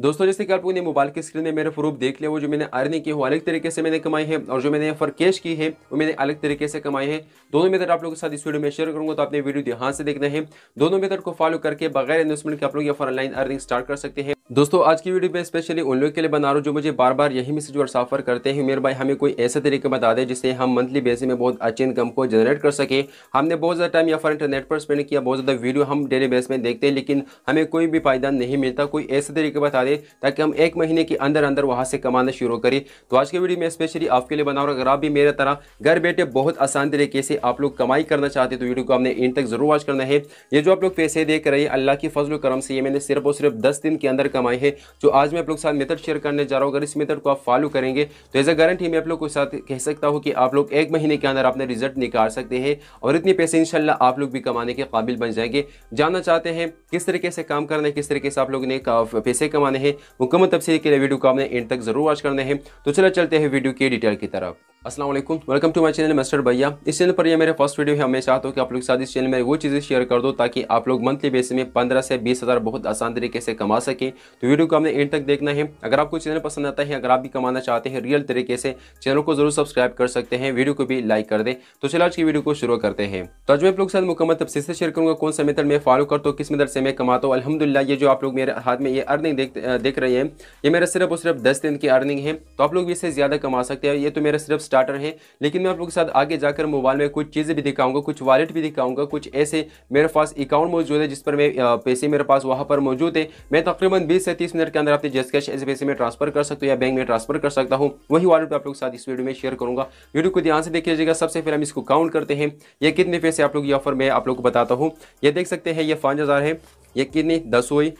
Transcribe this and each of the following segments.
दोस्तों जैसे कि आप लोगों ने मोबाइल की स्क्रीन में मेरे प्रूफ देख लिया वो जो मैंने अर्निंग की वो अलग तरीके से मैंने कमाई है और जो मैंने फॉर कैश की है वो मैंने अलग तरीके से कमाई है दोनों मेथड आप लोगों के साथ इस वीडियो में शेयर करूंगा तो आपने वीडियो ध्यान से देखना है दोनों मेथड को फॉलो करके बगैर इन्वेस्टमेंट के आप लोग ये फॉर ऑनलाइन अर्निंग स्टार्ट कर सकते हैं दोस्तों आज की वीडियो में स्पेशली उन लोगों के लिए बना रहा हूँ जो मुझे बार बार यही मैसेज व्हाट्सअपर करते हैं मेरे भाई हमें कोई ऐसे तरीके बता दे जिससे हम मंथली बेसिस में बहुत अच्छी इनकम को जनरेट कर सके हमने बहुत ज़्यादा टाइम या फिर इंटरनेट पर स्पेंड किया बहुत ज़्यादा वीडियो हम डेली बेस में देखते हैं लेकिन हमें कोई भी फायदा नहीं मिलता कोई ऐसे तरीके बता दे ताकि हम एक महीने के अंदर अंदर वहाँ से कमाना शुरू करें तो आज की वीडियो में स्पेशली आपके लिए बना रहा हूँ अगर आप भी मेरे तरह घर बैठे बहुत आसान तरीके से आप लोग कमाई करना चाहते तो वीडियो को आपने इन तक जरूर वॉच करना है ये जो आप लोग पैसे देख रहे हैं अल्लाह की फजल करम से ये मैंने सिर्फ और सिर्फ दस दिन के अंदर कमाई है जो आज मैं आप लोग के साथ मेथड शेयर करने जा रहा हूँ अगर इस मेथड को आप फॉलो करेंगे तो एज अ गारंटी मैं आप लोग के साथ कह सकता हूँ कि आप लोग एक महीने के अंदर अपने रिजल्ट निकाल सकते हैं और इतने पैसे इनशाला आप लोग भी कमाने के काबिल बन जाएंगे जानना चाहते हैं किस तरीके से काम करना है किस तरीके से आप लोग ने पैसे कमाने हैं मुकम्मल तफसी के लिए वीडियो को आपने एंड तक जरूर वॉच करने हैं तो चलो चलते हैं वीडियो की डिटेल की तरफ असलम welcome to my channel master भैया इस चैनल पर ये मेरे फर्स्ट वीडियो है मैं चाहता हूँ कि आप लोग के साथ इस चैनल में वो चीज़ें शेयर कर दो ताकि आप लोग मंथली बेस में पंद्रह से बीस हज़ार बहुत आसान तरीके से कमा सकें तो वीडियो को हमने एंड तक देखना है अगर आपको चैनल पसंद आता है अगर आप भी कमाना चाहते हैं रियल तरीके से चैनल को जरूर सब्सक्राइब कर सकते हैं वीडियो को भी लाइक कर दें तो चलो आज की वीडियो को शुरू करते हैं तो आज मैं आप लोग के साथ मुकम्मल तब से शेयर करूँगा कौन सा मेथड मैं फॉलो करता हूँ किस मेथड से मैं कमाता हूँ अलहमदिल्ला ये जो आप लोग मेरे हाथ में ये अर्निंग देख रहे हैं ये मेरा सिर्फ और सिर्फ दस दिन की अर्निंग है तो आप लोग भी इससे ज़्यादा कमा सकते हैं ये तो मेरा सिर्फ स्टार्टर है लेकिन मैं आप लोगों के साथ आगे जाकर मोबाइल में कुछ चीज़ें भी दिखाऊंगा कुछ वॉलेट भी दिखाऊंगा कुछ ऐसे मेरे पास अकाउंट मौजूद है जिस पर मैं पैसे मेरे पास वहाँ पर मौजूद है मैं तकरीबन बीस से तीस मिनट के अंदर अपने जैसे कैश ऐसे पैसे में ट्रांसफर कर सकता हूँ या बैंक में ट्रांसफर कर सकता हूँ वही वॉलेट आप लोग साथ इस वीडियो में शेयर करूँगा वीडियो को ध्यान से देख लीजिएगा सबसे पहले हम इसको काउंट करते हैं ये कितने पैसे आप लोग ये ऑफर मैं आप लोग को बताता हूँ ये देख सकते हैं ये पाँच हज़ार है ये कितनी दस हुई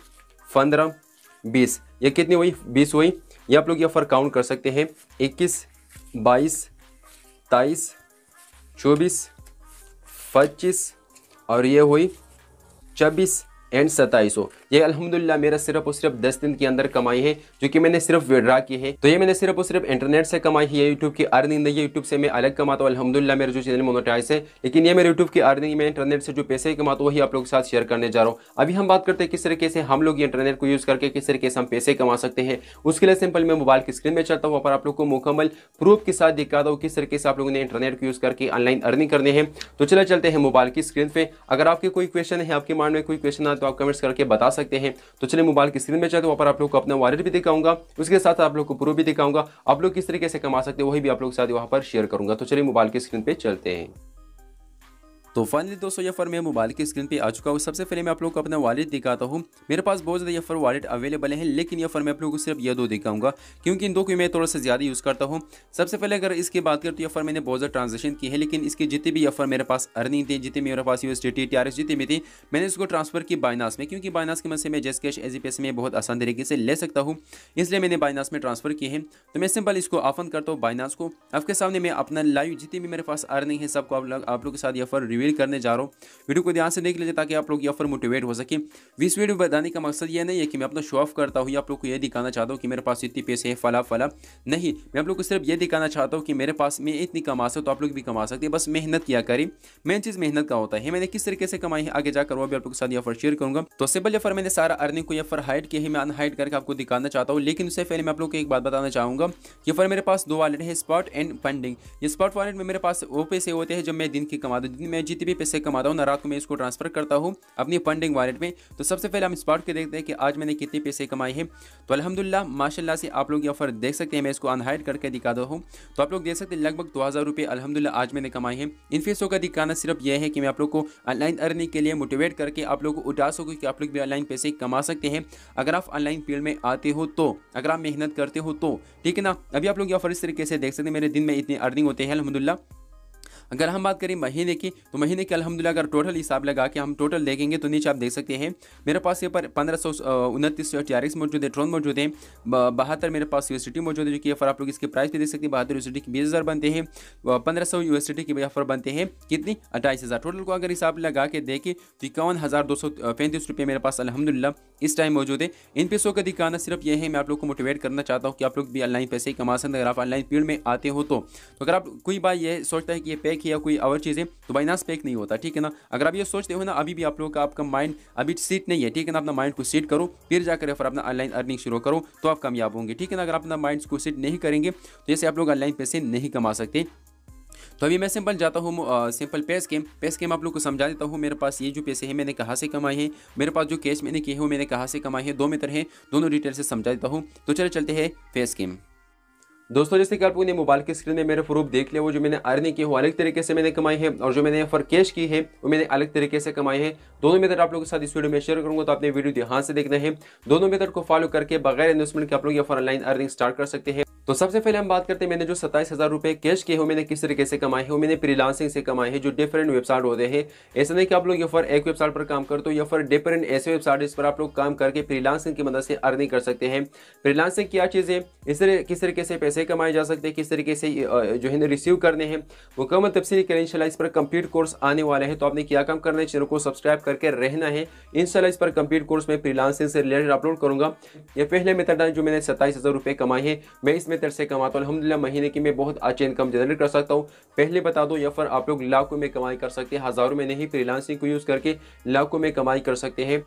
पंद्रह बीस ये कितनी हुई बीस हुई ये आप लोग ये ऑफर काउंट कर सकते हैं इक्कीस बाईस तेईस चौबीस पच्चीस और ये हुई छब्बीस एंड सत्ताईस ये अलहमदिल्ला मेरा सिर्फ और सिर्फ दस दिन के अंदर कमाई है जो कि मैंने सिर्फ विड्रा की है तो ये मैंने सिर्फ और सिर्फ इंटरनेट से कमाई है यूट्यूब की अर्निंग नहीं है यूट्यूब से मैं अलग कमाता हूँ अलहमदिल्ला मेरे जो चैनल मोनोटाइज है लेकिन ये मेरे यूट्यूब की अर्निंग में इंटरनेट से जो पैसे कमाता हूँ वही आप लोगों के साथ शेयर करने जा रहा हूँ अभी हम बात करते हैं किस तरीके से हम लोग इंटरनेट को यूज़ करके किस तरीके से हम पैसे कमा सकते हैं उसके लिए सिंपल मैं मोबाइल की स्क्रीन में चलता हूँ वहाँ पर आप लोग को मुकम्मल प्रूफ के साथ दिखाता हूँ किस तरीके से आप लोगों ने इंटरनेट को यूज़ करके ऑनलाइन अर्निंग करने हैं तो चले चलते हैं मोबाइल की स्क्रीन पर अगर आपके कोई क्वेश्चन है आपके माइंड में कोई क्वेश्चन आता तो आप कमेंट्स करके बता सकते हैं तो चलिए मोबाइल की स्क्रीन में चलते वहाँ पर आप लोग को अपना वॉलेट भी दिखाऊंगा उसके साथ आप लोग को प्रूफ भी दिखाऊंगा आप लोग किस तरीके से कमा सकते हैं वही भी आप लोग के साथ वहाँ पर शेयर करूंगा तो चलिए मोबाइल की स्क्रीन पर चलते हैं तो फाइनली दोस्तों ये फर मैं मोबाइल की स्क्रीन पे आ चुका हूँ सबसे पहले मैं आप लोग को अपना वॉलेट दिखाता हूँ मेरे पास बहुत ज़्यादा ये फर वॉलेट अवेलेबल है लेकिन ये फर मैं आप लोगों को सिर्फ ये दो दिखाऊंगा क्योंकि इन दो को मैं थोड़ा सा ज़्यादा यूज़ करता हूँ सबसे पहले अगर इसकी बात करें तो ये फर मैंने बहुत ज़्यादा ट्रांजेक्शन की है लेकिन इसके जितने भी यफर मेरे पास अर्निंग थी जितने मेरे पास U S T T R S भी थी मैंने इसको ट्रांसफर की बाइनास में क्योंकि बाइनास के मदद से मैं जैस कैश एजी पैसे में बहुत आसान तरीके से ले सकता हूँ इसलिए मैंने बाइनास में ट्रांसफर किए हैं तो मैं सिंपल इसको ऑफन करता हूँ बाइनास को आपके सामने मैं अपना लाइव जितने भी मेरे पास अर्निंग है सबको आप लोग के साथ यफर रिवील करने जा रहा हूँ वीडियो को ध्यान से देख लीजिए ताकि आप लोग यहाँ पर मोटिवेट हो सके इस वीडियो में बताने का मकसद यह नहीं है कि मैं अपना शो ऑफ करता हूँ या आप लोग को यह दिखाना चाहता हूँ कि मेरे पास इतनी पैसे हैं फला फला नहीं मैं आप लोग को सिर्फ ये दिखाना चाहता हूँ कि मेरे पास मैं इतनी कमा सकता तो आप लोग भी कमा सकते हैं बस मेहनत किया करें मेन चीज़ मेहनत का होता है मैंने किस तरीके से कमाई है आगे जाकर वो भी आप लोग के साथ यहाँ शेयर करूँगा तो सिंपल यहाँ मैंने सारा अर्निंग को यहाँ हाइड किया है मैं अनहाइड करके आपको दिखाना चाहता हूँ लेकिन उससे पहले मैं आप लोग को एक बात बताना चाहूँगा कि फिर मेरे पास दो वालेट है स्पॉट एंड फंडिंग ये स्पॉट वालेट में मेरे पास वो पैसे होते हैं जब मैं दिन की कमा दूँ दिन में जितने भी पैसे कमाता हूँ ना रात को मैं इसको ट्रांसफर करता हूँ अपनी फंडिंग वॉलेट में तो सबसे पहले हम स्पॉट के देखते हैं कि आज मैंने कितने पैसे कमाए हैं तो अलहमदिल्ला माशाला से आप लोग ये ऑफर देख सकते हैं मैं इसको अनहाइड करके दिखाता हूँ तो आप लोग देख सकते हैं लगभग दो हज़ार रुपये अलहमदिल्ला आज मैंने कमाए हैं इन फीसों का दिखाना सिर्फ यह है कि मैं आप लोग को ऑनलाइन अर्निंग के लिए मोटिवेट करके आप लोग को उठा सकूँ कि आप लोग भी ऑनलाइन पैसे कमा सकते हैं अगर आप ऑनलाइन फील्ड में आते हो तो अगर आप मेहनत करते हो तो ठीक है ना अभी आप लोग ये ऑफर इस तरीके से देख सकते हैं मेरे दिन में इतनी अर्निंग होते हैं अलहमदिल्ला अगर हम बात करें महीने की तो महीने की अलहमदिल्ला अगर टोटल हिसाब लगा के हम टोटल देखेंगे तो नीचे आप देख सकते हैं मेरे पास यहाँ पर पंद्रह सौ उनतीस सौ आर मौजूद है ट्रोन मौजूद है बहत्तर मेरे पास यूनिवर्सिटी मौजूद है जो कि यहाँ पर आप लोग इसके प्राइस भी देख सकते हैं बहत्तर यूनिवर्सिटी के बीस हज़ार बनते हैं पंद्रह सौ यूनिवर्सिटी के यहाँ पर बनते हैं कितनी अट्ठाईस हज़ार टोटल को अगर हिसाब लगा के देखें तो इक्यावन हज़ार दो सौ पैंतीस रुपये मेरे पास अलहमदिल्ला इस टाइम मौजूद है इन पैसों का दिखाना सिर्फ ये है मैं आप लोग को मोटिवेट करना चाहता हूँ कि आप लोग भी ऑनलाइन पैसे कमा सकते अगर आप ऑनलाइन फील्ड में आते हो तो, तो अगर आप कोई बात यह सोचता है कि ये पे फेक है या कोई और चीज़ है तो बाइनास फेक नहीं होता ठीक है ना अगर आप ये सोचते हो ना अभी भी आप लोग का आपका माइंड अभी सीट नहीं है ठीक है ना अपना माइंड को सीट करो फिर जाकर फिर अपना ऑनलाइन अर्निंग शुरू करो तो आप कामयाब होंगे ठीक है ना अगर अपना माइंड को सीट नहीं करेंगे तो जैसे आप लोग ऑनलाइन पैसे नहीं कमा सकते तो अभी मैं सिंपल जाता हूँ simple pace game pace game आप लोग को समझा देता हूँ मेरे पास ये जो पैसे हैं मैंने कहाँ से कमाए हैं मेरे पास जो कैश मैंने किए हैं वो मैंने कहाँ से कमाए हैं दो मित्र हैं दोनों डिटेल से समझा देता हूँ तो चलो चलते हैं पेस गेम दोस्तों जैसे कि आप लोगों ने मोबाइल की स्क्रीन में मेरे प्रूफ देख लिया वो जो मैंने अर्निंग की वो अलग तरीके से मैंने कमाई है और जो मैंने यहाँ पर कैश की है वो मैंने अलग तरीके से कमाई है दोनों मेथड आप लोगों के साथ इस वीडियो में शेयर करूंगा तो आपने वीडियो ध्यान से देखना है दोनों मेथड को फॉलो करके बगैर इन्वेस्टमेंट के आप लोग यहाँ पर ऑनलाइन अर्निंग स्टार्ट कर सकते हैं तो सबसे पहले हम बात करते हैं मैंने जो सत्ताईस हज़ार रुपये कैश किए हो मैंने किस तरीके से कमाए हो मैंने फ्रीलांसिंग से कमाए हैं जो डिफरेंट वेबसाइट होते हैं ऐसा नहीं कि आप लोग या फिर एक वेबसाइट पर काम करते हो या फिर डिफरेंट ऐसे वेबसाइट इस पर आप लोग काम करके फ्रीलांसिंग की मदद से अर्निंग कर सकते हैं फ्रीलांसिंग क्या चीज़ है इस तरह किस तरीके से पैसे कमाए जा सकते हैं किस तरीके से जो है रिसीव करने हैं कम तफसी करें इनशाला इस पर कंप्लीट कोर्स आने वाले हैं तो आपने क्या काम करना है चैनल को सब्सक्राइब करके रहना है इनशाला इस पर कंप्लीट कोर्स में फ्रीलांसिंग से रिलेटेड अपलोड करूँगा यह पहले मेथड जो मैंने सत्ताईस हज़ार रुपये कमाए हैं मैं इस इसमें तरह से कमाता हूँ अलहमदिल्ला महीने की मैं बहुत अच्छी इनकम जनरेट कर सकता हूँ पहले बता दो या फिर आप लोग लाखों में कमाई कर सकते हैं हज़ारों में नहीं फ्रीलांसिंग को यूज़ करके लाखों में कमाई कर सकते हैं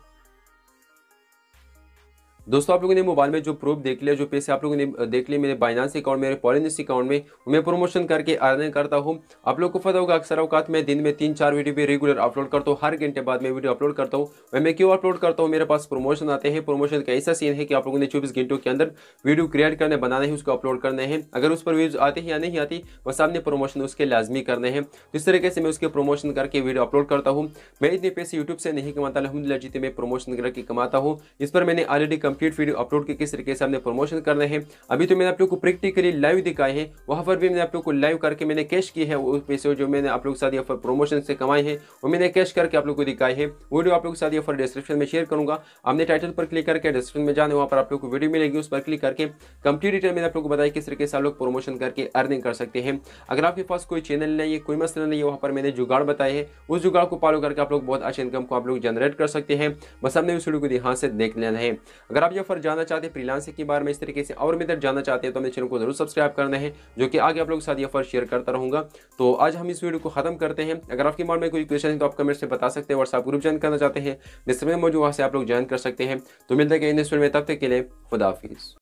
दोस्तों आप लोगों ने मोबाइल में जो प्रूफ देख लिया जो पैसे आप लोगों ने देख लिए मेरे बाइनांस अकाउंट मेरे फॉरेनस अकाउंट में मैं प्रमोशन करके अर्निंग करता हूँ आप लोगों को पता होगा अक्सर अवकात मैं दिन में तीन चार वीडियो भी रेगुलर अपलोड करता हूँ हर घंटे बाद मैं वीडियो अपलोड करता हूँ और मैं क्यों अपलोड करता हूँ मेरे पास प्रमोशन आते हैं प्रमोशन का ऐसा सीन है कि आप लोगों ने चौबीस घंटों के अंदर वीडियो क्रिएट करने बनाने हैं उसको अपलोड करने हैं अगर उस पर व्यूज आते हैं या नहीं आती बस सामने प्रमोशन उसके लाजमी करने हैं तो इस तरीके से मैं उसके प्रमोशन करके वीडियो अपलोड करता हूँ मैं इतने पैसे यूट्यूब से नहीं कमाता अलहमदिल्ला जीते मैं प्रमोशन करके कमाता हूँ इस पर मैंने ऑलरेडी कंप्लीट वीडियो अपलोड की किस तरीके से हमने प्रमोशन करने हैं अभी तो मैंने आप लोग को प्रैक्टिकली लाइव दिखाए हैं वहाँ पर भी मैंने आप लोग को लाइव करके मैंने कैश किए हैं उस पैसे जो मैंने आप लोग के साथ यहाँ पर प्रमोशन से कमाए हैं वो मैंने कैश करके आप लोग को दिखाए हैं वीडियो आप लोग के साथ यहाँ पर डिस्क्रिप्शन में शेयर करूँगा हमने टाइटल पर क्लिक करके डिस्क्रिप्शन में जाने वहाँ पर आप लोग को वीडियो मिलेगी उस पर क्लिक करके कंप्लीट डिटेल मैंने आप लोग को बताया किस तरीके से आप लोग प्रमोशन करके अर्निंग कर सकते हैं अगर आपके पास कोई चैनल नहीं है कोई मसला नहीं है वहाँ पर मैंने जुगाड़ बताए हैं उस जुगाड़ को फॉलो करके आप लोग बहुत अच्छे इनकम को आप लोग जनरेट कर सकते हैं बस हमने उस वीडियो को ध्यान से देख लेना है अगर अगर आप ये ऑफर जानना चाहते हैं फ्रीलांसिंग के बारे में इस तरीके से और मेरे जानना चाहते हैं तो मेरे चैनल को जरूर सब्सक्राइब करना है जो कि आगे आप लोगों के साथ ये ऑफर शेयर करता रहूँगा तो आज हम इस वीडियो को खत्म करते हैं अगर आपके मार्ग में कोई क्वेश्चन है तो आप कमेंट से बता सकते हैं व्हाट्सअप ग्रुप ज्वाइन करना चाहते हैं जिसमें मौजूद वहाँ से आप लोग ज्वाइन कर सकते हैं तो मिलते हैं इन में तब तक के लिए खुदाफिज़